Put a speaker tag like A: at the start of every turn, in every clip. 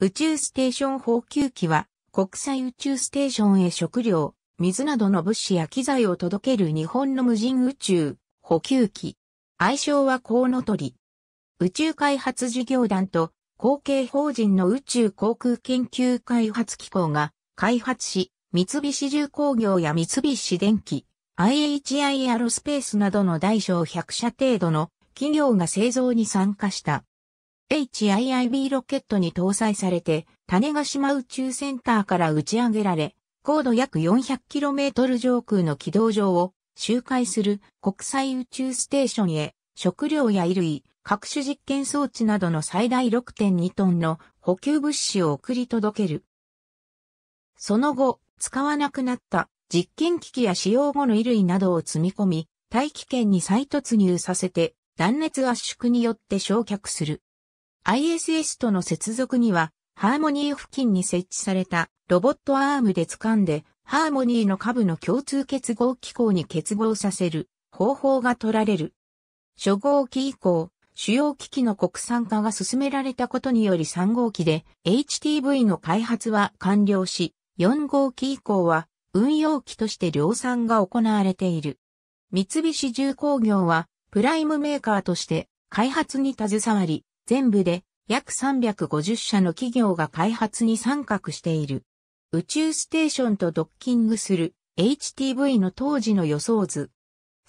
A: 宇宙ステーション補給機は国際宇宙ステーションへ食料、水などの物資や機材を届ける日本の無人宇宙補給機。愛称はコウノトリ。宇宙開発事業団と後継法人の宇宙航空研究開発機構が開発し、三菱重工業や三菱電機、IHI アロスペースなどの大小100社程度の企業が製造に参加した。HIIB ロケットに搭載されて、種ヶ島宇宙センターから打ち上げられ、高度約 400km 上空の軌道上を周回する国際宇宙ステーションへ食料や衣類、各種実験装置などの最大6.2トンの補給物資を送り届ける。その後、使わなくなった実験機器や使用後の衣類などを積み込み、大気圏に再突入させて断熱圧縮によって焼却する。ISS との接続には、ハーモニー付近に設置されたロボットアームで掴んで、ハーモニーの下部の共通結合機構に結合させる方法が取られる。初号機以降、主要機器の国産化が進められたことにより3号機で HTV の開発は完了し、4号機以降は運用機として量産が行われている。三菱重工業はプライムメーカーとして開発に携わり、全部で約350社の企業が開発に参画している。宇宙ステーションとドッキングする HTV の当時の予想図。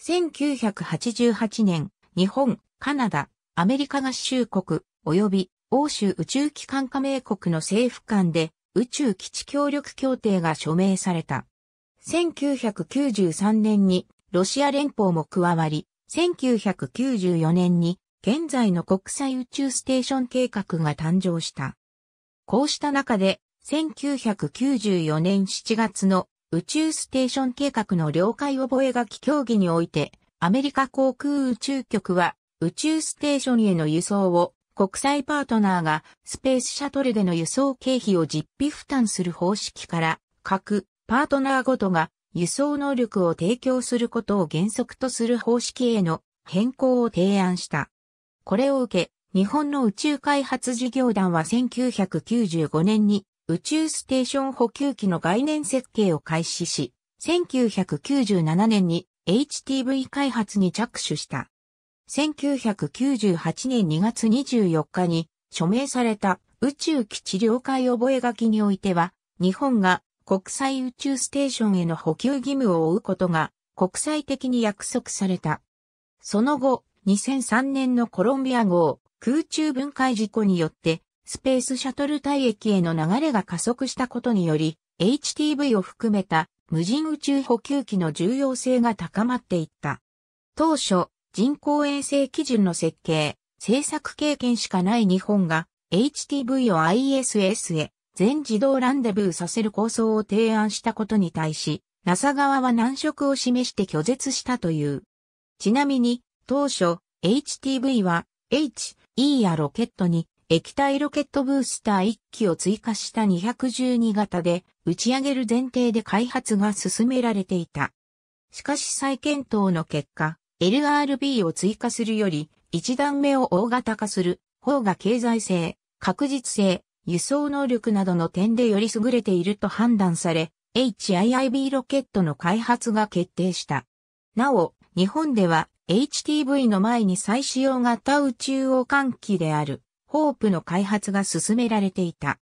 A: 1988年、日本、カナダ、アメリカ合衆国、及び欧州宇宙機関加盟国の政府間で宇宙基地協力協定が署名された。1993年にロシア連邦も加わり、1994年に現在の国際宇宙ステーション計画が誕生した。こうした中で、1994年7月の宇宙ステーション計画の了解覚書協議において、アメリカ航空宇宙局は宇宙ステーションへの輸送を国際パートナーがスペースシャトルでの輸送経費を実費負担する方式から各パートナーごとが輸送能力を提供することを原則とする方式への変更を提案した。これを受け、日本の宇宙開発事業団は1995年に宇宙ステーション補給機の概念設計を開始し、1997年に HTV 開発に着手した。1998年2月24日に署名された宇宙基地了解覚書においては、日本が国際宇宙ステーションへの補給義務を負うことが国際的に約束された。その後、2003年のコロンビア号空中分解事故によって、スペースシャトル体液への流れが加速したことにより、HTV を含めた無人宇宙補給機の重要性が高まっていった。当初、人工衛星基準の設計、制作経験しかない日本が HTV を ISS へ全自動ランデブーさせる構想を提案したことに対し、NASA 側は難色を示して拒絶したという。ちなみに、当初、HTV は H、E やロケットに液体ロケットブースター1機を追加した212型で打ち上げる前提で開発が進められていた。しかし再検討の結果、LRB を追加するより1段目を大型化する方が経済性、確実性、輸送能力などの点でより優れていると判断され、HIIB ロケットの開発が決定した。なお、日本では HTV の前に再使用型宇宙王換機である、ホープの開発が進められていた。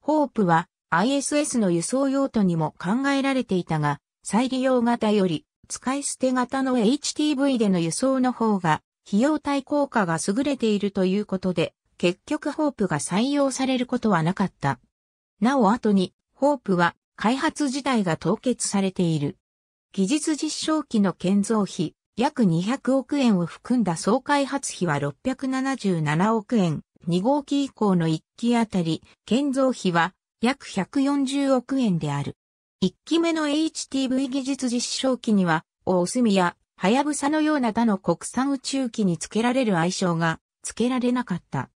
A: ホープは ISS の輸送用途にも考えられていたが、再利用型より使い捨て型の HTV での輸送の方が費用対効果が優れているということで、結局ホープが採用されることはなかった。なお後に、ホープは開発自体が凍結されている。技術実証機の建造費、約200億円を含んだ総開発費は677億円、2号機以降の1機あたり、建造費は約140億円である。1機目の HTV 技術実証機には、大隅や、はやぶさのような他の国産宇宙機に付けられる愛称が付けられなかった。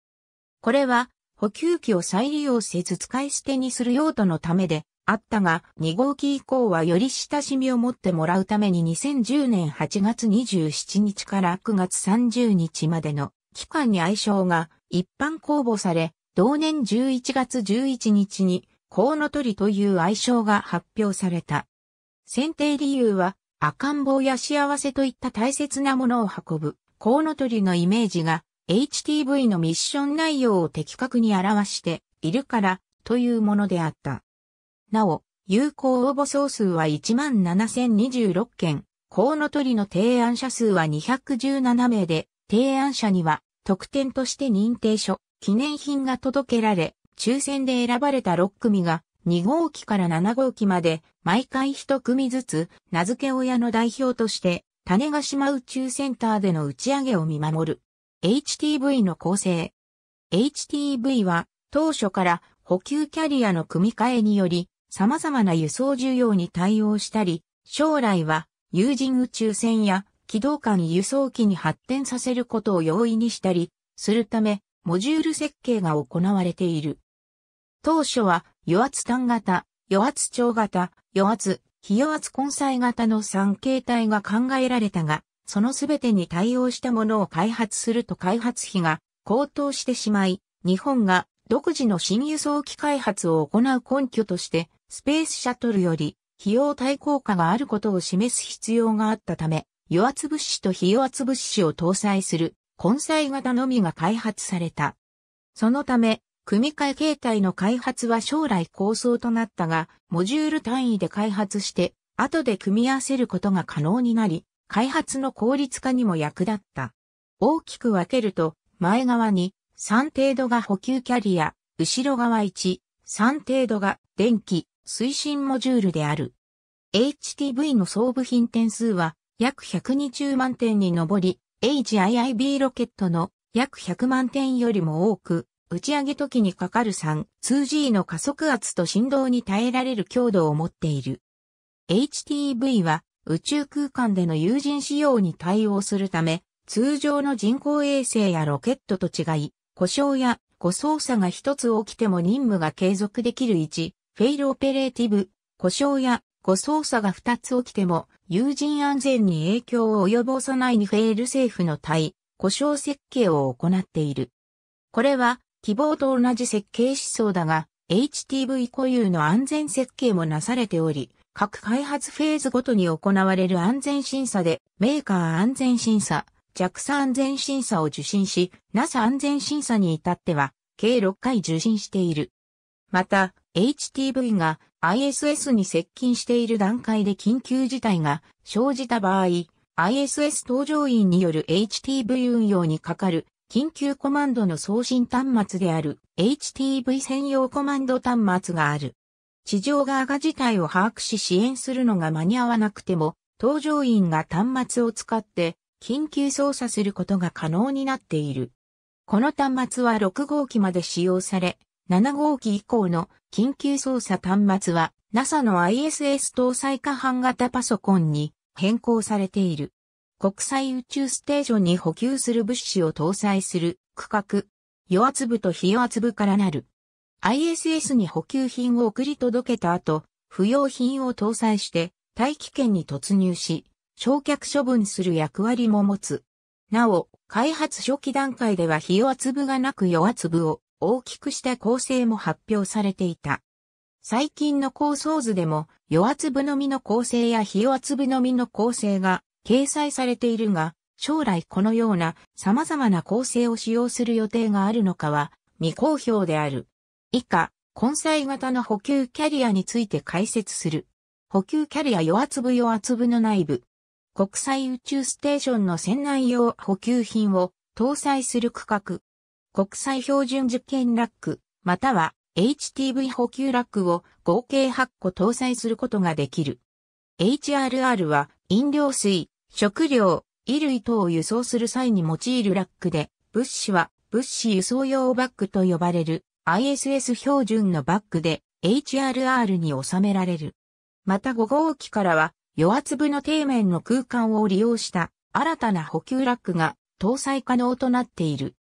A: これは、補給機を再利用せず使い捨てにする用途のためで、あったが、2号機以降はより親しみを持ってもらうために2010年8月27日から9月30日までの期間に愛称が一般公募され、同年11月11日にコウノトリという愛称が発表された。選定理由は赤ん坊や幸せといった大切なものを運ぶコウノトリのイメージが HTV のミッション内容を的確に表しているからというものであった。なお、有効応募総数は17,026件、コウノトリの提案者数は217名で、提案者には特典として認定書、記念品が届けられ、抽選で選ばれた6組が2号機から7号機まで毎回1組ずつ名付け親の代表として種ヶ島宇宙センターでの打ち上げを見守る。HTV の構成。HTV は当初から補給キャリアの組み替えにより様々な輸送需要に対応したり、将来は有人宇宙船や機動艦輸送機に発展させることを容易にしたり、するため、モジュール設計が行われている。当初は、与圧単型、与圧長型、与圧、非与圧根載型の3形態が考えられたが、そのすべてに対応したものを開発すると開発費が高騰してしまい、日本が独自の新輸送機開発を行う根拠として、スペースシャトルより費用対効果があることを示す必要があったため、油圧物資と非油圧物資を搭載する混載型のみが開発された。そのため、組み換え形態の開発は将来構想となったが、モジュール単位で開発して、後で組み合わせることが可能になり、開発の効率化にも役立った。大きく分けると、前側に3程度が補給キャリア、後ろ側1、3程度が電気、推進モジュールである。HTV の総部品点数は約120万点に上り、HIIB ロケットの約100万点よりも多く、打ち上げ時にかかる 3-2G の加速圧と振動に耐えられる強度を持っている。HTV は宇宙空間での有人使用に対応するため、通常の人工衛星やロケットと違い、故障や誤操作が一つ起きても任務が継続できる位置、フェイルオペレーティブ、故障や誤操作が2つ起きても、有人安全に影響を及ぼさないにフェイルセーフの対、故障設計を行っている。これは、希望と同じ設計思想だが、HTV 固有の安全設計もなされており、各開発フェーズごとに行われる安全審査で、メーカー安全審査、JAXA 安全審査を受信し、NASA 安全審査に至っては、計6回受信している。また、HTV が ISS に接近している段階で緊急事態が生じた場合、ISS 搭乗員による HTV 運用にかかる緊急コマンドの送信端末である HTV 専用コマンド端末がある。地上側が事態を把握し支援するのが間に合わなくても、搭乗員が端末を使って緊急操作することが可能になっている。この端末は6号機まで使用され、7号機以降の緊急操作端末は NASA の ISS 搭載可搬型パソコンに変更されている。国際宇宙ステーションに補給する物資を搭載する区画。与圧部と非与圧部からなる。ISS に補給品を送り届けた後、不要品を搭載して大気圏に突入し、焼却処分する役割も持つ。なお、開発初期段階では非与圧部がなく与圧部を大きくした構成も発表されていた。最近の構想図でも、余圧部のみの構成や非余圧部のみの構成が掲載されているが、将来このような様々な構成を使用する予定があるのかは未公表である。以下、根菜型の補給キャリアについて解説する。補給キャリア余圧部余圧部の内部。国際宇宙ステーションの船内用補給品を搭載する区画。国際標準受験ラック、または HTV 補給ラックを合計8個搭載することができる。HRR は飲料水、食料、衣類等を輸送する際に用いるラックで、物資は物資輸送用バッグと呼ばれる ISS 標準のバッグで HRR に収められる。また5号機からは余圧部の底面の空間を利用した新たな補給ラックが搭載可能となっている。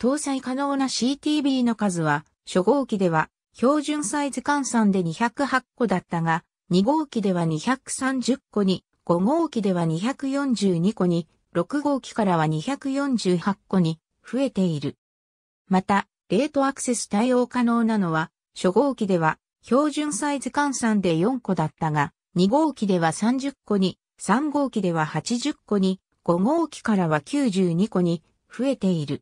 A: 搭載可能な CTB の数は、初号機では、標準サイズ換算で208個だったが、2号機では230個に、5号機では242個に、6号機からは248個に増えている。また、レートアクセス対応可能なのは、初号機では標準サイズ換算で4個だったが、2号機では30個に、3号機では80個に、5号機からは92個に増えている。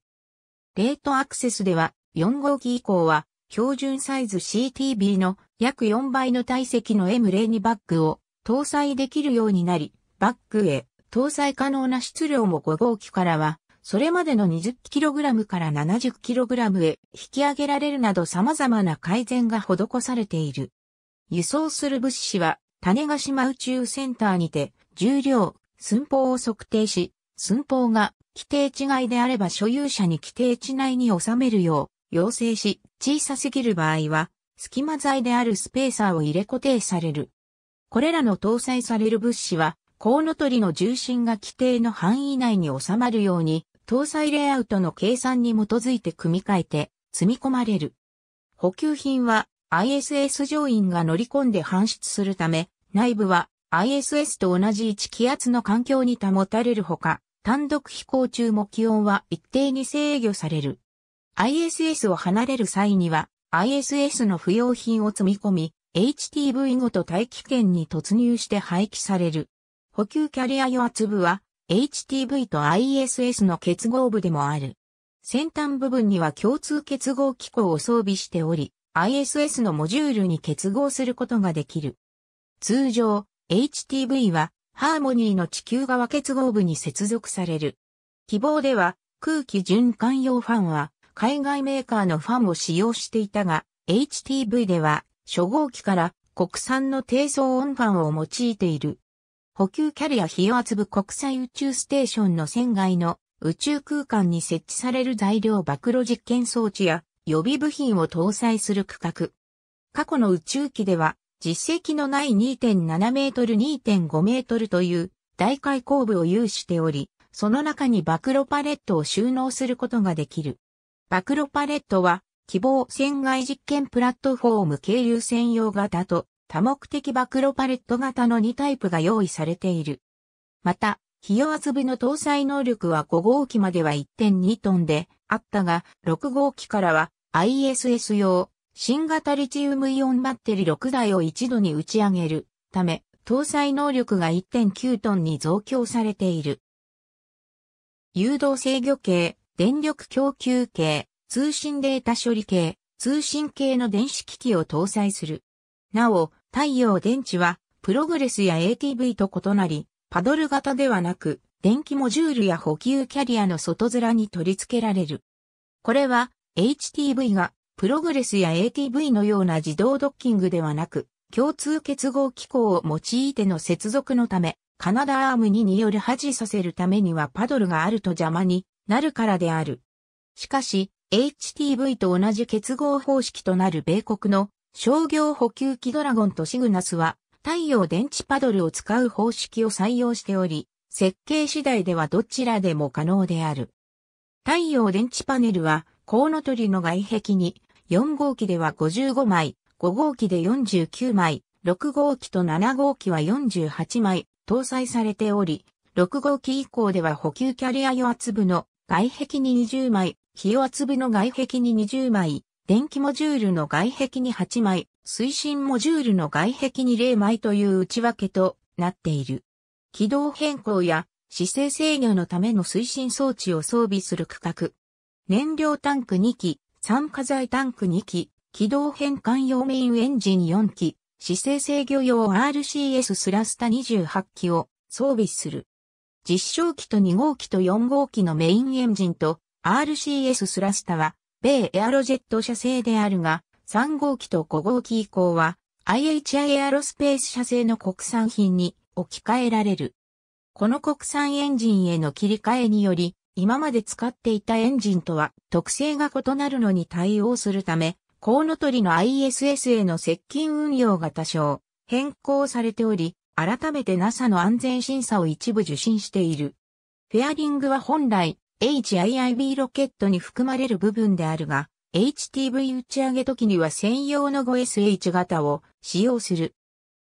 A: レートアクセスでは4号機以降は標準サイズ CTB の約4倍の体積の M02 バッグを搭載できるようになり、バッグへ搭載可能な質量も5号機からは、それまでの 20kg から 70kg へ引き上げられるなど様々な改善が施されている。輸送する物資は種ヶ島宇宙センターにて重量、寸法を測定し、寸法が規定値外であれば所有者に規定値内に収めるよう要請し、小さすぎる場合は、隙間材であるスペーサーを入れ固定される。これらの搭載される物資は、コウノトリの重心が規定の範囲内に収まるように、搭載レイアウトの計算に基づいて組み替えて積み込まれる。補給品は ISS 乗員が乗り込んで搬出するため、内部は ISS と同じ1気圧の環境に保たれるほか、単独飛行中も気温は一定に制御される。ISS を離れる際には、ISS の不要品を積み込み、HTV ごと大気圏に突入して廃棄される。補給キャリア与圧部は、HTV と ISS の結合部でもある。先端部分には共通結合機構を装備しており、ISS のモジュールに結合することができる。通常、HTV はハーモニーの地球側結合部に接続される。希望では、空気循環用ファンは、海外メーカーのファンを使用していたが、HTV では、初号機から国産の低騒音ファンを用いている。補給キャリア費用圧部国際宇宙ステーションの船外の宇宙空間に設置される材料暴露実験装置や予備部品を搭載する区画。過去の宇宙機では実績のない2.7メートル2.5メートルという大開口部を有しており、その中に暴露パレットを収納することができる。暴露パレットは、希望船外実験プラットフォーム軽流専用型と多目的暴露パレット型の2タイプが用意されている。また、費用あつの搭載能力は5号機までは1.2トンであったが、6号機からは ISS 用、新型リチウムイオンバッテリー6台を一度に打ち上げるため、搭載能力が1.9トンに増強されている。誘導制御系、電力供給系、通信データ処理系、通信系の電子機器を搭載する。なお、太陽電池は、プログレスや ATV と異なり、パドル型ではなく、電気モジュールや補給キャリアの外面に取り付けられる。これは、HTV がプログレスや ATV のような自動ドッキングではなく、共通結合機構を用いての接続のため、カナダアーム2による恥させるためにはパドルがあると邪魔になるからである。しかし、HTV と同じ結合方式となる米国の商業補給機ドラゴンとシグナスは太陽電池パドルを使う方式を採用しており、設計次第ではどちらでも可能である。太陽電池パネルはコウノトリの外壁に4号機では55枚、5号機で49枚、6号機と7号機は48枚搭載されており、6号機以降では補給キャリア与圧部の外壁に20枚、非与圧部の外壁に20枚、電気モジュールの外壁に8枚、推進モジュールの外壁に0枚という内訳となっている。軌道変更や姿勢制御のための推進装置を装備する区画。燃料タンク2機、酸化剤タンク2機、軌道変換用メインエンジン4機、姿勢制御用 RCS スラスタ28機を装備する。実証機と2号機と4号機のメインエンジンと RCS スラスタは、米エアロジェット社製であるが、3号機と5号機以降は、IHI エアロスペース社製の国産品に置き換えられる。この国産エンジンへの切り替えにより、今まで使っていたエンジンとは特性が異なるのに対応するため、コウノトリの ISS への接近運用が多少変更されており、改めて NASA の安全審査を一部受信している。フェアリングは本来 HIIB ロケットに含まれる部分であるが、HTV 打ち上げ時には専用の 5SH 型を使用する。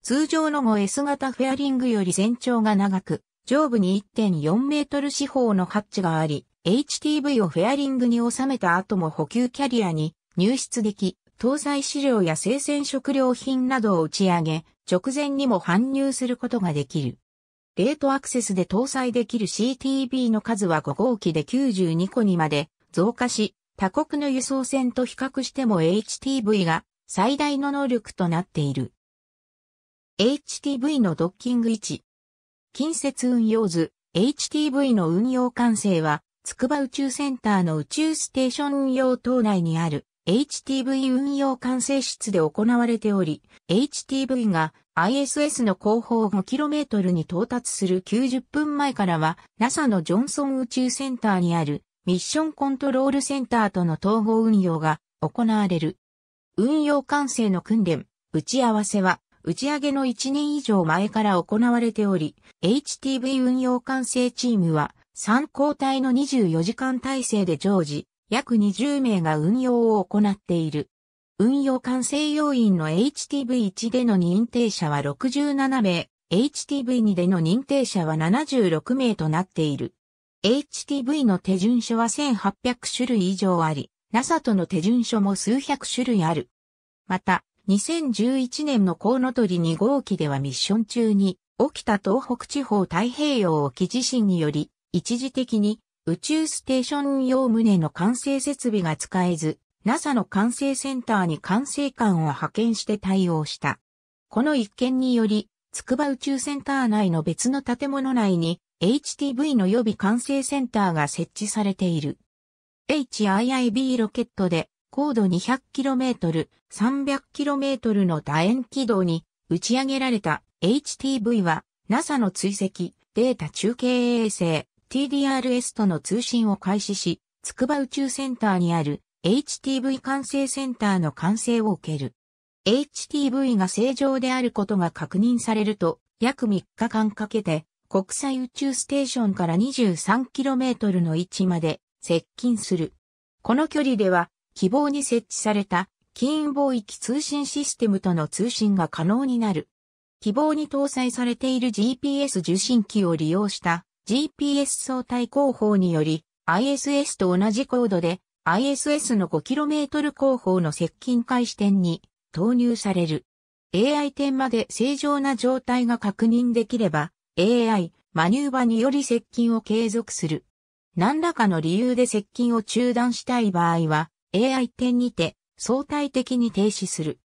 A: 通常の 5S 型フェアリングより全長が長く、上部に1.4メートル四方のハッチがあり、HTV をフェアリングに収めた後も補給キャリアに入出でき、搭載資料や生鮮食料品などを打ち上げ、直前にも搬入することができる。レートアクセスで搭載できる CTB の数は5号機で92個にまで増加し、他国の輸送船と比較しても HTV が最大の能力となっている。HTV のドッキング位置、近接運用図 HTV の運用管制は、筑波宇宙センターの宇宙ステーション運用棟内にある HTV 運用管制室で行われており、HTV が ISS の後方 5km に到達する90分前からは NASA のジョンソン宇宙センターにあるミッションコントロールセンターとの統合運用が行われる。運用管制の訓練、打ち合わせは打ち上げの1年以上前から行われており、HTV 運用管制チームは、3交代の24時間体制で常時、約20名が運用を行っている。運用管制要員の HTV1 での認定者は67名、HTV2 での認定者は76名となっている。HTV の手順書は1800種類以上あり、NASA との手順書も数百種類ある。また、2011年のコウノトリ2号機ではミッション中に起きた東北地方太平洋沖地震により一時的に宇宙ステーション用棟の管制設備が使えず NASA の管制センターに管制官を派遣して対応した。この一件により筑波宇宙センター内の別の建物内に HTV の予備管制センターが設置されている。HIIB ロケットで高度 200km、300km の楕円軌道に打ち上げられた HTV は NASA の追跡、データ中継衛星 TDRS との通信を開始し、筑波宇宙センターにある HTV 管制センターの管制を受ける。HTV が正常であることが確認されると、約3日間かけて、国際宇宙ステーションから 23km の位置まで接近する。この距離では希望に設置されたキーン貿易通信システムとの通信が可能になる。希望に搭載されている GPS 受信機を利用した GPS 相対工法により ISS と同じ高度で ISS の 5km 広報の接近開始点に投入される。AI 点まで正常な状態が確認できれば AI マニューバにより接近を継続する。何らかの理由で接近を中断したい場合は AI 点にて相対的に停止する。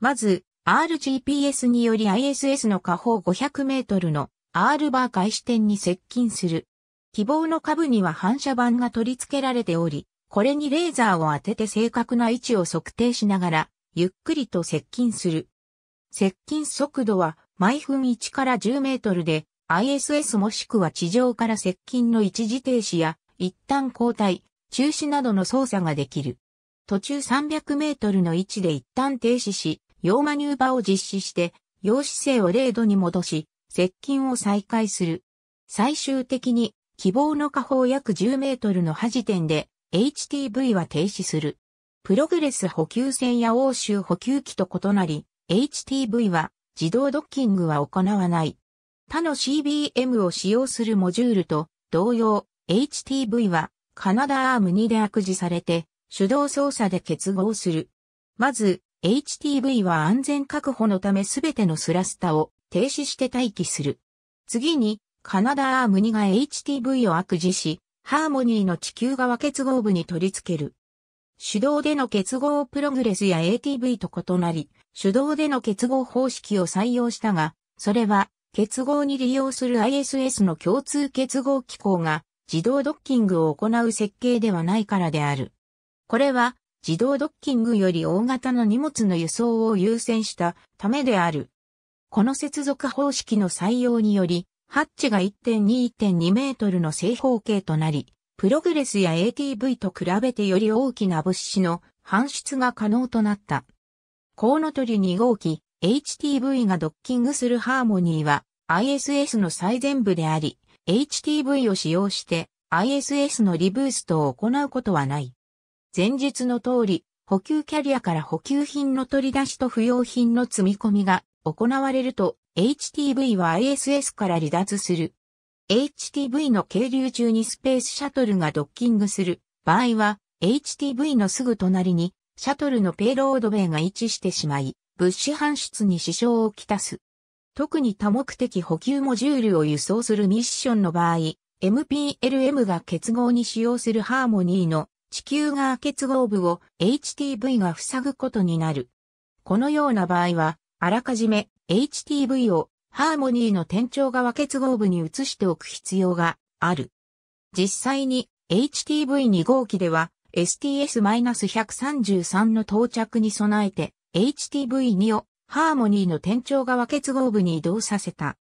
A: まず、RGPS により ISS の下方500メートルの R バー開始点に接近する。希望の下部には反射板が取り付けられており、これにレーザーを当てて正確な位置を測定しながら、ゆっくりと接近する。接近速度は毎分1から10メートルで、ISS もしくは地上から接近の一時停止や一旦交代、中止などの操作ができる。途中300メートルの位置で一旦停止し、要マニューバを実施して、要姿勢を0度に戻し、接近を再開する。最終的に、希望の下方約10メートルの端点で、HTV は停止する。プログレス補給船や欧州補給機と異なり、HTV は自動ドッキングは行わない。他の CBM を使用するモジュールと同様、HTV はカナダアーム2で悪事されて手動操作で結合する。まず、HTV は安全確保のためすべてのスラスタを停止して待機する。次に、カナダアーム2が HTV を悪事し、ハーモニーの地球側結合部に取り付ける。手動での結合プログレスや ATV と異なり、手動での結合方式を採用したが、それは結合に利用する ISS の共通結合機構が自動ドッキングを行う設計ではないからである。これは自動ドッキングより大型の荷物の輸送を優先したためである。この接続方式の採用により、ハッチが1.2.2メートルの正方形となり、プログレスや ATV と比べてより大きな物資の搬出が可能となった。コウノトリ2号機 HTV がドッキングするハーモニーは ISS の最前部であり、HTV を使用して ISS のリブーストを行うことはない。前述の通り、補給キャリアから補給品の取り出しと不要品の積み込みが行われると、HTV は ISS から離脱する。HTV の係留中にスペースシャトルがドッキングする場合は、HTV のすぐ隣に、シャトルのペイロード米が位置してしまい、物資搬出に支障をきたす。特に多目的補給モジュールを輸送するミッションの場合、MPLM が結合に使用するハーモニーの地球側結合部を HTV が塞ぐことになる。このような場合は、あらかじめ HTV をハーモニーの天頂側結合部に移しておく必要がある。実際に HTV2 号機では STS-133 の到着に備えて HTV2 をハーモニーの天頂側結合部に移動させた。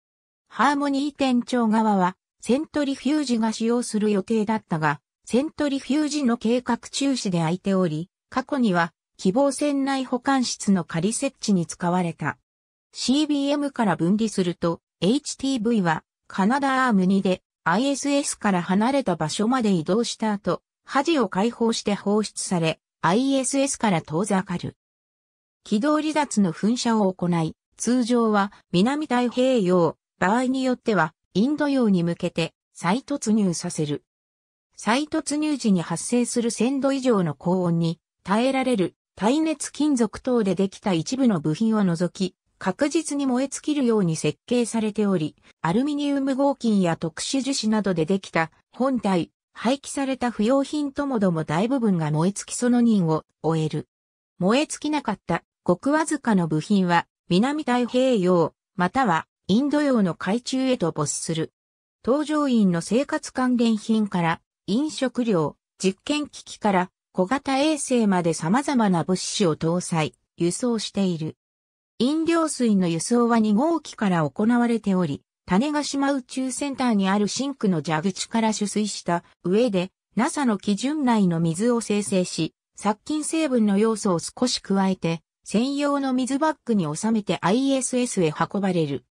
A: ハーモニー天頂側はセントリフュージが使用する予定だったが、セントリフュージの計画中止で空いており、過去には希望船内保管室の仮設置に使われた。CBM から分離すると、HTV はカナダアーム2で ISS から離れた場所まで移動した後、恥を解放して放出され、ISS から遠ざかる。軌道離脱の噴射を行い、通常は南太平洋、場合によってはインド洋に向けて再突入させる。再突入時に発生する1000度以上の高温に耐えられる耐熱金属等でできた一部の部品を除き、確実に燃え尽きるように設計されており、アルミニウム合金や特殊樹脂などでできた本体、廃棄された不要品ともども大部分が燃え尽きその任を終える。燃え尽きなかったごくわずかの部品は南太平洋またはインド洋の海中へと没する。搭乗員の生活関連品から飲食料、実験機器から小型衛星まで様々な物資を搭載、輸送している。飲料水の輸送は2号機から行われており、種ヶ島宇宙センターにあるシンクの蛇口から取水した上で、NASA の基準内の水を生成し、殺菌成分の要素を少し加えて、専用の水バッグに収めて ISS へ運ばれる。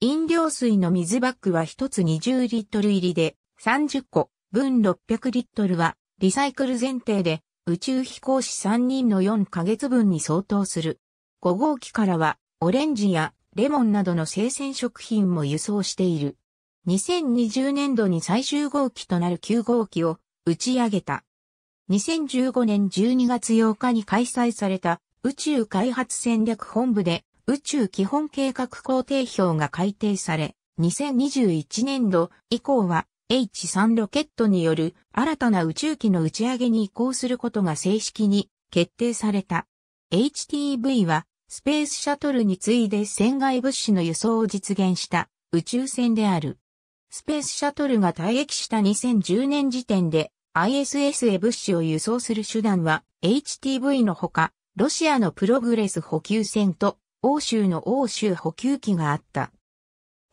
A: 飲料水の水バッグは1つ20リットル入りで30個分600リットルは、リサイクル前提で、宇宙飛行士3人の4ヶ月分に相当する。5号機からは、オレンジやレモンなどの生鮮食品も輸送している。2020年度に最終号機となる9号機を打ち上げた。2015年12月8日に開催された宇宙開発戦略本部で宇宙基本計画工程表が改定され、2021年度以降は H3 ロケットによる新たな宇宙機の打ち上げに移行することが正式に決定された。HTV はスペースシャトルに次いで船外物資の輸送を実現した宇宙船である。スペースシャトルが退役した2010年時点で ISS へ物資を輸送する手段は HTV のほか、ロシアのプログレス補給船と欧州の欧州補給機があった。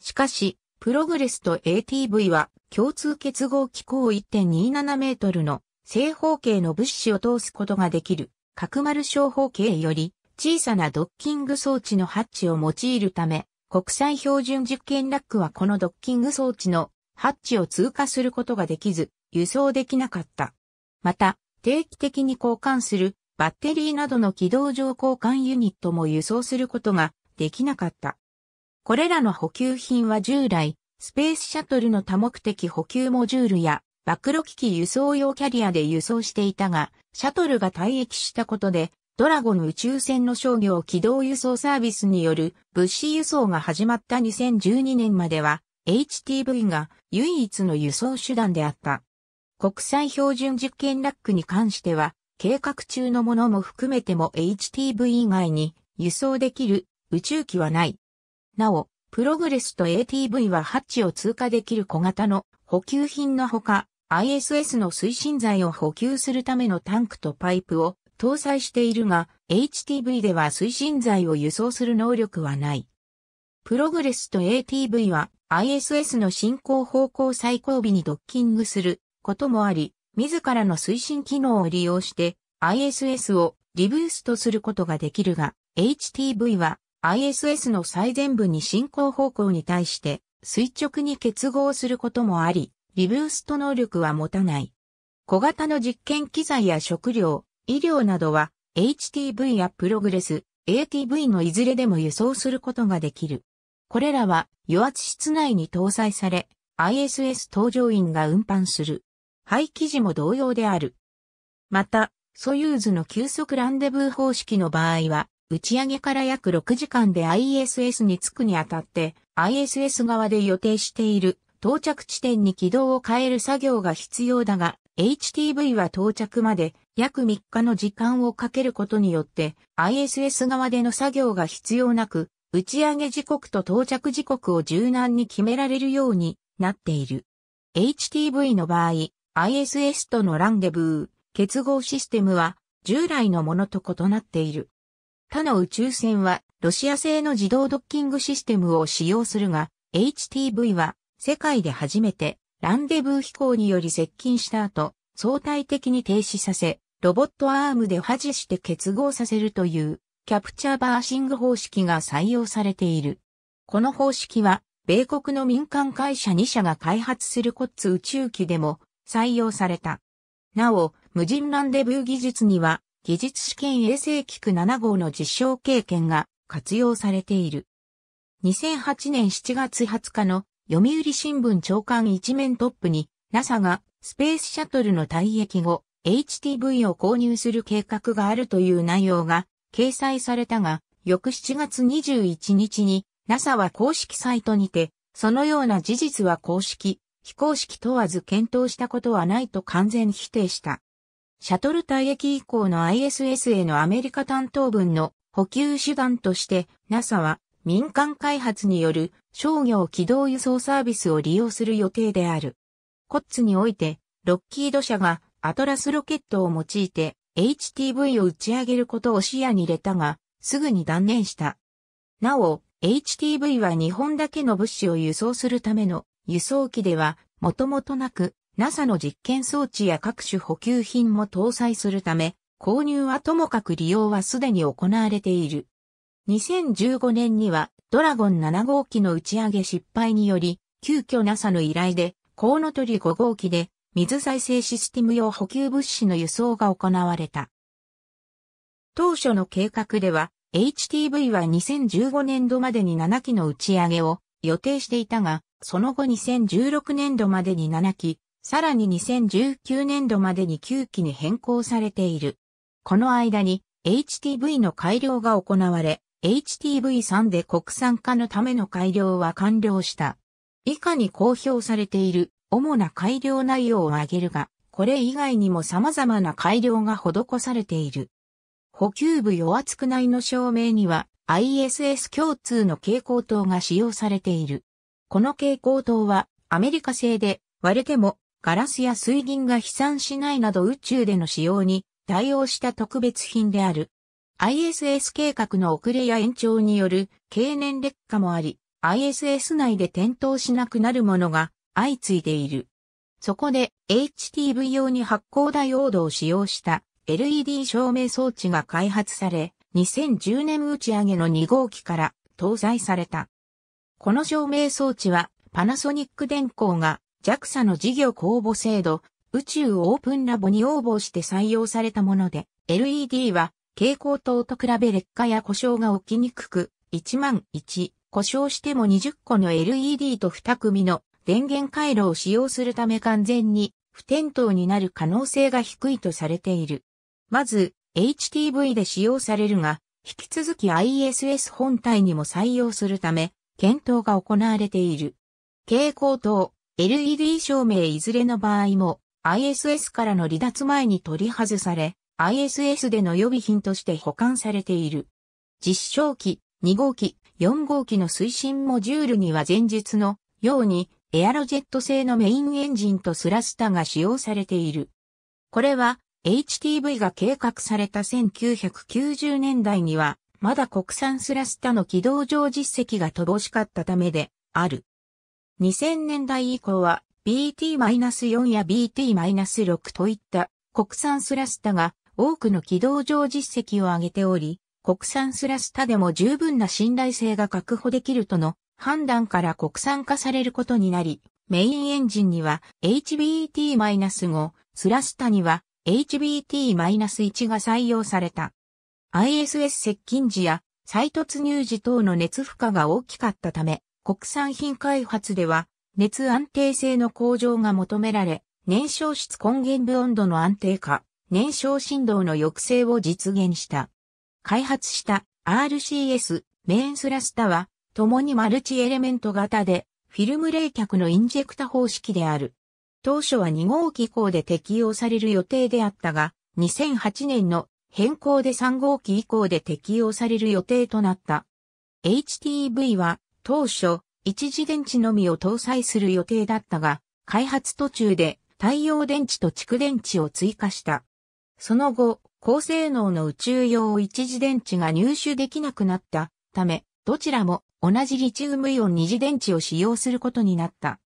A: しかし、プログレスと ATV は共通結合機構1.27メートルの正方形の物資を通すことができる角丸小方形より小さなドッキング装置のハッチを用いるため、国際標準実験ラックはこのドッキング装置のハッチを通過することができず、輸送できなかった。また、定期的に交換するバッテリーなどの軌道上交換ユニットも輸送することができなかった。これらの補給品は従来、スペースシャトルの多目的補給モジュールや、暴露機器輸送用キャリアで輸送していたが、シャトルが退役したことで、ドラゴン宇宙船の商業軌道輸送サービスによる物資輸送が始まった2012年までは、HTV が唯一の輸送手段であった。国際標準実験ラックに関しては、計画中のものも含めても HTV 以外に輸送できる宇宙機はない。なお、プログレスと ATV はハッチを通過できる小型の補給品のほか、ISS の推進剤を補給するためのタンクとパイプを搭載しているが、HTV では推進剤を輸送する能力はない。プログレスと ATV は ISS の進行方向最後尾にドッキングすることもあり、自らの推進機能を利用して ISS をリブーストすることができるが、HTV は ISS の最前部に進行方向に対して垂直に結合することもあり、リブースト能力は持たない。小型の実験機材や食料、医療などは HTV やプログレス、ATV のいずれでも輸送することができる。これらは油圧室内に搭載され、ISS 搭乗員が運搬する。廃棄時も同様である。また、ソユーズの急速ランデブー方式の場合は、打ち上げから約6時間で ISS に着くにあたって、ISS 側で予定している到着地点に軌道を変える作業が必要だが、HTV は到着まで約3日の時間をかけることによって、ISS 側での作業が必要なく、打ち上げ時刻と到着時刻を柔軟に決められるようになっている。HTV の場合、ISS とのランデブー、結合システムは従来のものと異なっている。他の宇宙船はロシア製の自動ドッキングシステムを使用するが、HTV は世界で初めてランデブー飛行により接近した後、相対的に停止させ、ロボットアームで破持して結合させるというキャプチャーバーシング方式が採用されている。この方式は、米国の民間会社2社が開発するコッツ宇宙機でも採用された。なお、無人ランデブー技術には技術試験衛星機区7号の実証経験が活用されている。2008年7月20日の読売新聞長官一面トップに NASA がスペースシャトルの退役後 HTV を購入する計画があるという内容が掲載されたが翌7月21日に NASA は公式サイトにてそのような事実は公式、非公式問わず検討したことはないと完全否定した。シャトル退役以降の ISS へのアメリカ担当分の補給手段として NASA は民間開発による商業軌道輸送サービスを利用する予定である。コッツにおいてロッキード社がアトラスロケットを用いて HTV を打ち上げることを視野に入れたが、すぐに断念した。なお、HTV は日本だけの物資を輸送するための輸送機ではもともとなく、NASA の実験装置や各種補給品も搭載するため、購入はともかく利用はすでに行われている。2015年にはドラゴン7号機の打ち上げ失敗により、急遽 NASA の依頼で、コウノトリ5号機で水再生システム用補給物資の輸送が行われた。当初の計画では、HTV は2015年度までに7機の打ち上げを予定していたが、その後2016年度までに7機、さらに2019年度までに9期に変更されている。この間に HTV の改良が行われ、HTV3 で国産化のための改良は完了した。以下に公表されている主な改良内容を挙げるが、これ以外にも様々な改良が施されている。補給部与圧区内の照明には ISS 共通の蛍光灯が使用されている。この蛍光灯はアメリカ製で割れてもガラスや水銀が飛散しないなど宇宙での使用に対応した特別品である。ISS 計画の遅れや延長による経年劣化もあり、ISS 内で点灯しなくなるものが相次いでいる。そこで HTV 用に発光ダイオードを使用した LED 照明装置が開発され、2010年打ち上げの2号機から搭載された。この照明装置はパナソニック電工が JAXA の事業公募制度、宇宙オープンラボに応募して採用されたもので、LED は蛍光灯と比べ劣化や故障が起きにくく、1万1、故障しても20個の LED と2組の電源回路を使用するため完全に不点灯になる可能性が低いとされている。まず、HTV で使用されるが、引き続き ISS 本体にも採用するため、検討が行われている。蛍光灯、LED 照明いずれの場合も ISS からの離脱前に取り外され、ISS での予備品として保管されている。実証機、2号機、4号機の推進モジュールには前述のようにエアロジェット製のメインエンジンとスラスタが使用されている。これは HTV が計画された1990年代にはまだ国産スラスタの起動上実績が乏しかったためである。2000年代以降は BT-4 や BT-6 といった国産スラスタが多くの軌道上実績を上げており、国産スラスタでも十分な信頼性が確保できるとの判断から国産化されることになり、メインエンジンには HBT-5、スラスタには HBT-1 が採用された。ISS 接近時や再突入時等の熱負荷が大きかったため、国産品開発では、熱安定性の向上が求められ、燃焼室根源部温度の安定化、燃焼振動の抑制を実現した。開発した RCS メインスラスタは、共にマルチエレメント型で、フィルム冷却のインジェクタ方式である。当初は2号機以降で適用される予定であったが、2008年の変更で3号機以降で適用される予定となった。HTV は当初、一次電池のみを搭載する予定だったが、開発途中で太陽電池と蓄電池を追加した。その後、高性能の宇宙用一次電池が入手できなくなったため、どちらも同じリチウムイオン二次電池を使用することになった。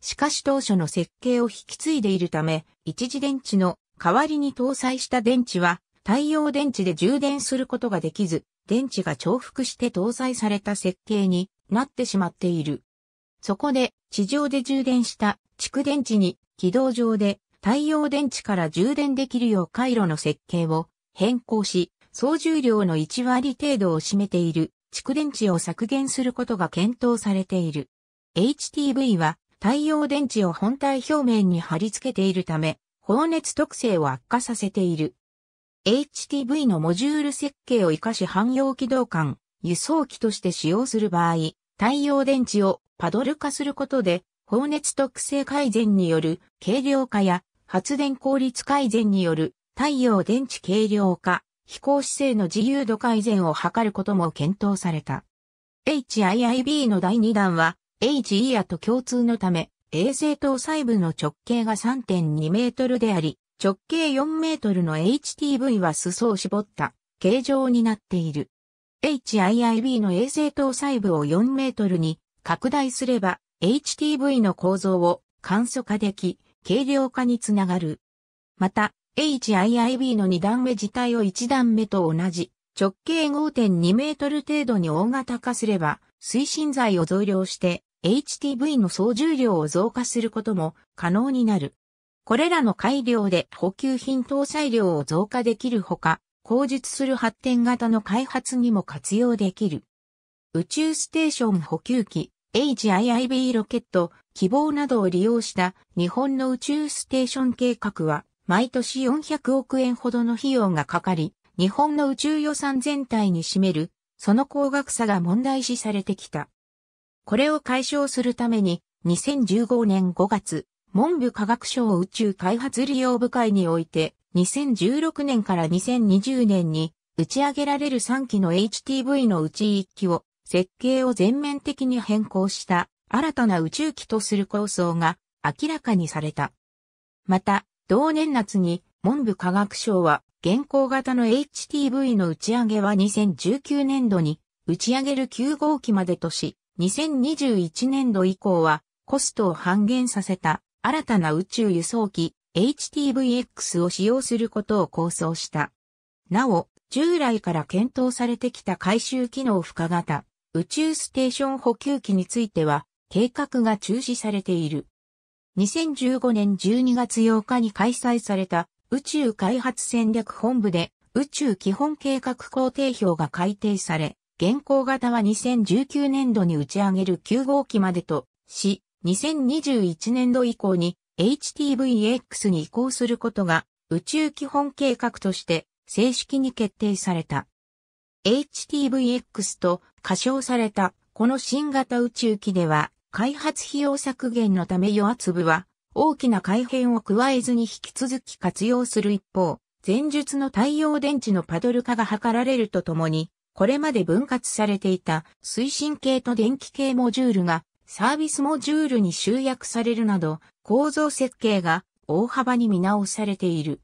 A: しかし当初の設計を引き継いでいるため、一次電池の代わりに搭載した電池は太陽電池で充電することができず、電池が重複して搭載された設計になってしまっている。そこで地上で充電した蓄電池に軌道上で太陽電池から充電できるよう回路の設計を変更し、総重量の1割程度を占めている蓄電池を削減することが検討されている。HTV は太陽電池を本体表面に貼り付けているため、放熱特性を悪化させている。HTV のモジュール設計を活かし汎用軌道間、輸送機として使用する場合、太陽電池をパドル化することで、放熱特性改善による軽量化や発電効率改善による太陽電池軽量化、飛行姿勢の自由度改善を図ることも検討された。HIIB の第2弾は HEA と共通のため、衛星搭載部の直径が3.2メートルであり、直径4メートルの HTV は裾を絞った形状になっている。HIIB の衛星搭載部を4メートルに拡大すれば HTV の構造を簡素化でき、軽量化につながる。また、HIIB の2段目自体を1段目と同じ直径5.2メートル程度に大型化すれば推進剤を増量して HTV の総重量を増加することも可能になる。これらの改良で補給品搭載量を増加できるほか、口述する発展型の開発にも活用できる。宇宙ステーション補給機 HIIB ロケット希望などを利用した日本の宇宙ステーション計画は毎年400億円ほどの費用がかかり、日本の宇宙予算全体に占める、その高額さが問題視されてきた。これを解消するために、2015年5月、文部科学省宇宙開発利用部会において、2016年から2020年に打ち上げられる3機の HTV のうち1機を設計を全面的に変更した新たな宇宙機とする構想が明らかにされた。また、同年夏に文部科学省は現行型の HTV の打ち上げは2019年度に打ち上げる9号機までとし、2021年度以降はコストを半減させた新たな宇宙輸送機 HTVX を使用することを構想した。なお、従来から検討されてきた回収機能付加型宇宙ステーション補給機については計画が中止されている。2015年12月8日に開催された宇宙開発戦略本部で宇宙基本計画工程表が改定され、現行型は2019年度に打ち上げる9号機までとし、2021年度以降に HTVX に移行することが宇宙基本計画として正式に決定された。HTVX と仮称されたこの新型宇宙機では開発費用削減のため与圧部は大きな改変を加えずに引き続き活用する一方、前述の太陽電池のパドル化が図られるとともに、これまで分割されていた推進系と電気系モジュールがサービスモジュールに集約されるなど構造設計が大幅に見直されている。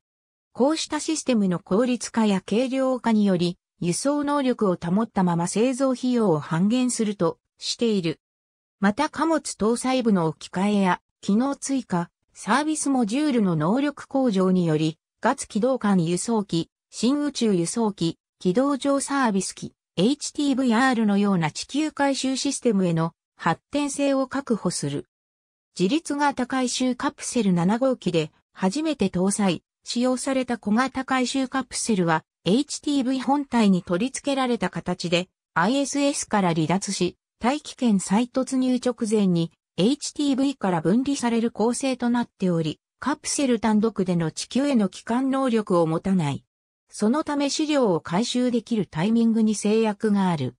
A: こうしたシステムの効率化や軽量化により、輸送能力を保ったまま製造費用を半減するとしている。また貨物搭載部の置き換えや機能追加、サービスモジュールの能力向上により、ガツ機動間輸送機、新宇宙輸送機、機動上サービス機、HTVR のような地球回収システムへの発展性を確保する。自立型回収カプセル7号機で初めて搭載、使用された小型回収カプセルは HTV 本体に取り付けられた形で ISS から離脱し、大気圏再突入直前に HTV から分離される構成となっており、カプセル単独での地球への帰還能力を持たない。そのため資料を回収できるタイミングに制約がある。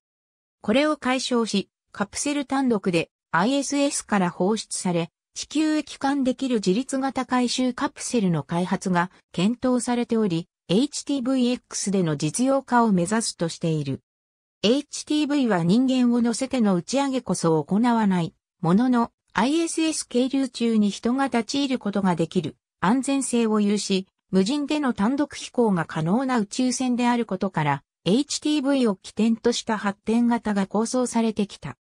A: これを解消し、カプセル単独で ISS から放出され、地球へ帰還できる自立型回収カプセルの開発が検討されており、HTVX での実用化を目指すとしている。HTV は人間を乗せての打ち上げこそ行わない、ものの ISS 経流中に人が立ち入ることができる安全性を有し、無人での単独飛行が可能な宇宙船であることから、HTV を起点とした発展型が構想されてきた。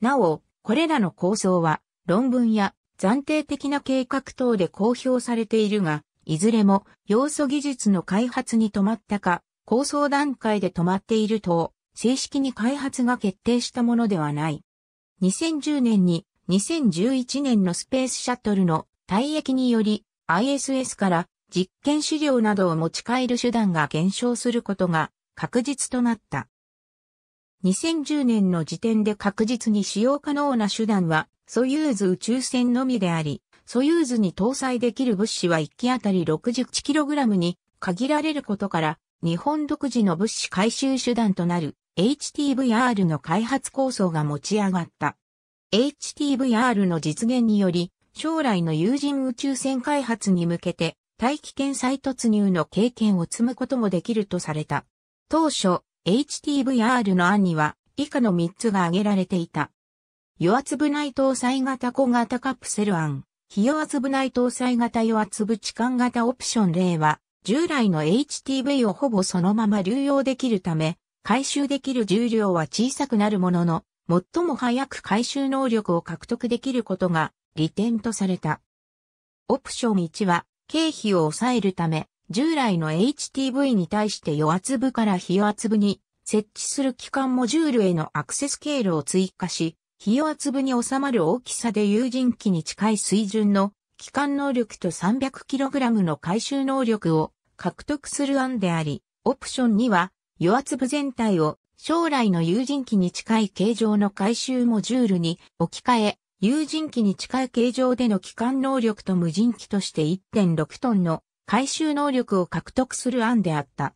A: なお、これらの構想は論文や暫定的な計画等で公表されているが、いずれも要素技術の開発に止まったか、構想段階で止まっていると、正式に開発が決定したものではない。2010年に2011年のスペースシャトルの退役により ISS から実験資料などを持ち帰る手段が減少することが確実となった。2010年の時点で確実に使用可能な手段は、ソユーズ宇宙船のみであり、ソユーズに搭載できる物資は1機あたり 61kg に限られることから、日本独自の物資回収手段となる HTVR の開発構想が持ち上がった。HTVR の実現により、将来の有人宇宙船開発に向けて、大気圏再突入の経験を積むこともできるとされた。当初、HTVR の案には以下の3つが挙げられていた。与圧部内搭載型小型カプセル案、非与圧部内搭載型与圧部置換型オプション例は、従来の HTV をほぼそのまま流用できるため、回収できる重量は小さくなるものの、最も早く回収能力を獲得できることが利点とされた。オプション1は、経費を抑えるため、従来の HTV に対して与圧部から非与圧部に設置する機関モジュールへのアクセス経路を追加し、非与圧部に収まる大きさで有人機に近い水準の機関能力と 300kg の回収能力を獲得する案であり、オプションには、与圧部全体を将来の有人機に近い形状の回収モジュールに置き換え、有人機に近い形状での機関能力と無人機として1.6トンの回収能力を獲得する案であった。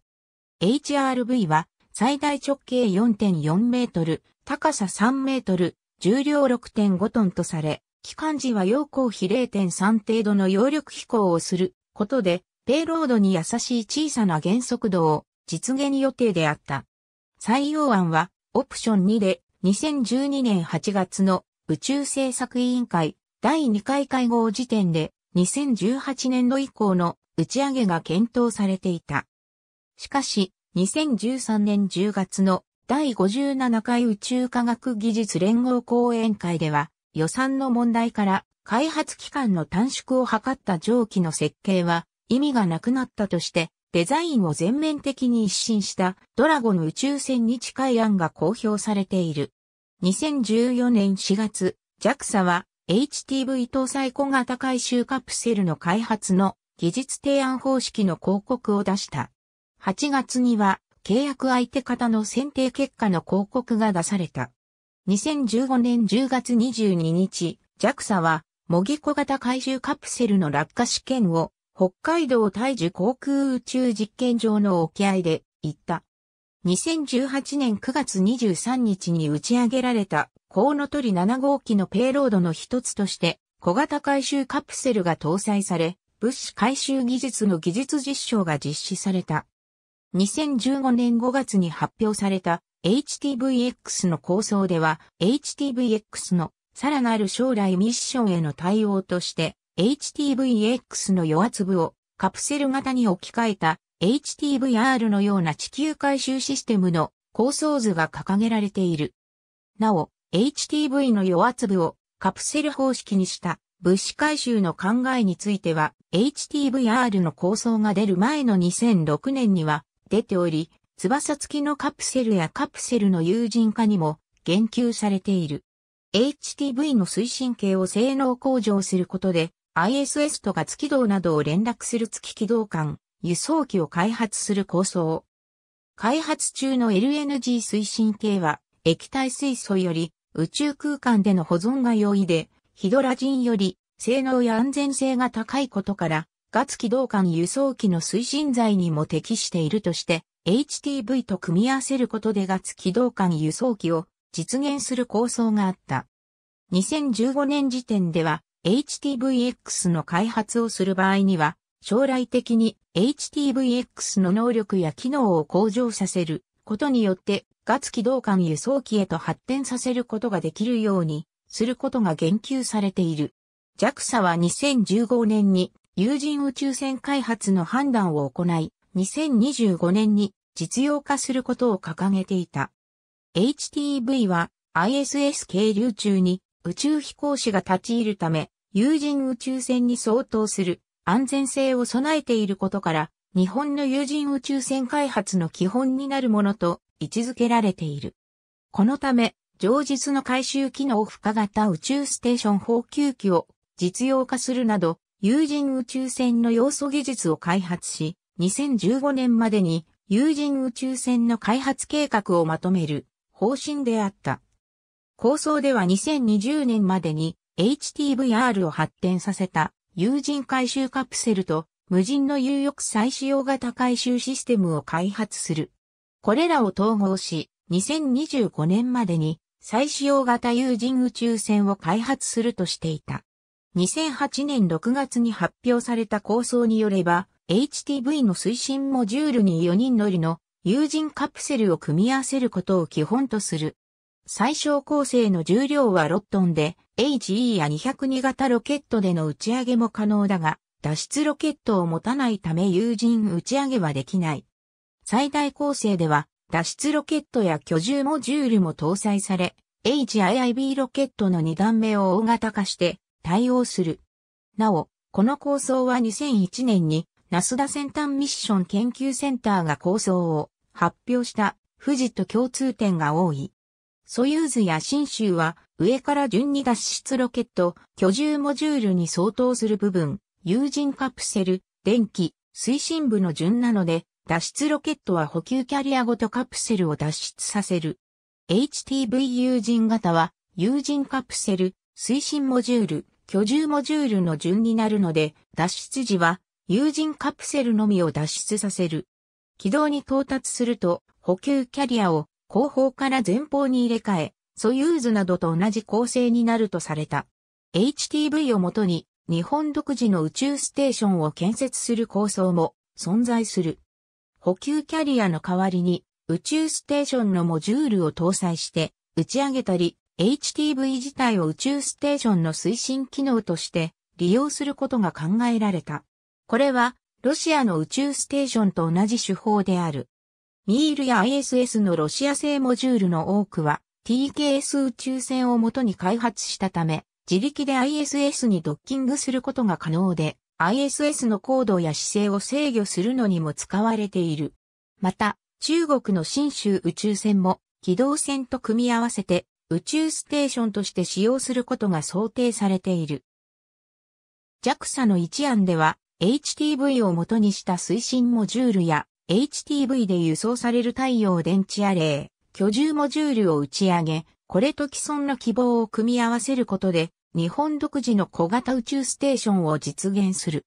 A: HRV は最大直径4.4メートル、高さ3メートル、重量6.5トンとされ、機関時は陽光比0.3程度の揚力飛行をすることで、ペイロードに優しい小さな減速度を実現予定であった。採用案は、オプション2で2012年8月の宇宙政策委員会第2回会合時点で2018年度以降の打ち上げが検討されていた。しかし、2013年10月の第57回宇宙科学技術連合講演会では、予算の問題から開発期間の短縮を図った蒸気の設計は意味がなくなったとして、デザインを全面的に一新したドラゴン宇宙船に近い案が公表されている。2014年4月、JAXA は HTV 搭載小型回収カプセルの開発の技術提案方式の広告を出した。8月には契約相手方の選定結果の広告が出された。2015年10月22日、JAXA は、模擬小型回収カプセルの落下試験を、北海道大樹航空宇宙実験場の沖合で、行った。2018年9月23日に打ち上げられたコウノトリ7号機のペイロードの一つとして、小型回収カプセルが搭載され、物資回収技術の技術実証が実施された。2015年5月に発表された HTVX の構想では、HTVX のさらなる将来ミッションへの対応として、HTVX の弱圧部をカプセル型に置き換えた HTVR のような地球回収システムの構想図が掲げられている。なお、HTV の弱圧部をカプセル方式にした物資回収の考えについては HTVR の構想が出る前の2006年には出ており、翼付きのカプセルやカプセルの有人化にも言及されている。HTV の推進系を性能向上することで ISS とか月道などを連絡する月軌道間、輸送機を開発する構想。開発中の LNG 推進系は液体水素より宇宙空間での保存が容易で、ヒドラ人より性能や安全性が高いことから、ガツ機動艦輸送機の推進剤にも適しているとして、HTV と組み合わせることでガツ機動艦輸送機を実現する構想があった。2015年時点では HTVX の開発をする場合には将来的に HTVX の能力や機能を向上させることによって、ガツ機動間輸送機へと発展させることができるように、することが言及されている。JAXA は2015年に有人宇宙船開発の判断を行い、2025年に実用化することを掲げていた。HTV は ISS 経流中に宇宙飛行士が立ち入るため、有人宇宙船に相当する安全性を備えていることから、日本の有人宇宙船開発の基本になるものと位置づけられている。このため、常日の回収機能付加型宇宙ステーション補給機を実用化するなど、有人宇宙船の要素技術を開発し、2015年までに有人宇宙船の開発計画をまとめる方針であった。構想では2020年までに HTVR を発展させた有人回収カプセルと無人の有翼再使用型回収システムを開発する。これらを統合し、2025年までに再使用型有人宇宙船を開発するとしていた。2008年6月に発表された構想によれば、HTV の推進モジュールに4人乗りの有人カプセルを組み合わせることを基本とする。最小構成の重量は6トンで、HE や202型ロケットでの打ち上げも可能だが、脱出ロケットを持たないため有人打ち上げはできない。最大構成では、脱出ロケットや居住モジュールも搭載され、HIIB ロケットの2段目を大型化して対応する。なお、この構想は2001年にナスダ先端ミッション研究センターが構想を発表した富士と共通点が多い。ソユーズや新州は上から順に脱出ロケット、居住モジュールに相当する部分、有人カプセル、電気、推進部の順なので、脱出ロケットは補給キャリアごとカプセルを脱出させる。HTV 有人型は、有人カプセル、推進モジュール、居住モジュールの順になるので、脱出時は、有人カプセルのみを脱出させる。軌道に到達すると、補給キャリアを後方から前方に入れ替え、ソユーズなどと同じ構成になるとされた。HTV をもとに日本独自の宇宙ステーションを建設する構想も存在する。補給キャリアの代わりに宇宙ステーションのモジュールを搭載して打ち上げたり、HTV 自体を宇宙ステーションの推進機能として利用することが考えられた。これはロシアの宇宙ステーションと同じ手法である。ミールや ISS のロシア製モジュールの多くは TKS 宇宙船をもとに開発したため、自力で ISS にドッキングすることが可能で、ISS の高度や姿勢を制御するのにも使われている。また、中国の新州宇宙船も機動船と組み合わせて宇宙ステーションとして使用することが想定されている。JAXA の一案では HTV を元にした推進モジュールや HTV で輸送される太陽電池アレイ、居住モジュールを打ち上げ、これと既存の希望を組み合わせることで日本独自の小型宇宙ステーションを実現する。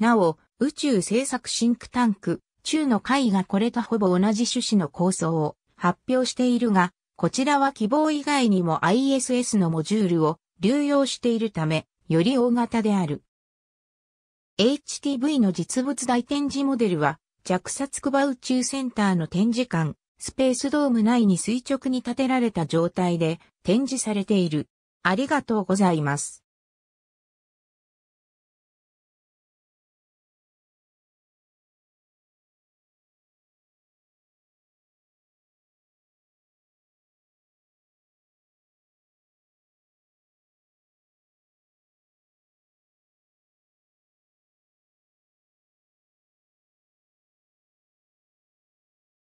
A: なお、宇宙政策シンクタンク、中の会がこれとほぼ同じ趣旨の構想を発表しているが、こちらは希望以外にも ISS のモジュールを流用しているため、より大型である。HTV の実物大展示モデルは、JAXA 宇宙センターの展示館、スペースドーム内に垂直に建てられた状態で展示されている。ありがとうございます。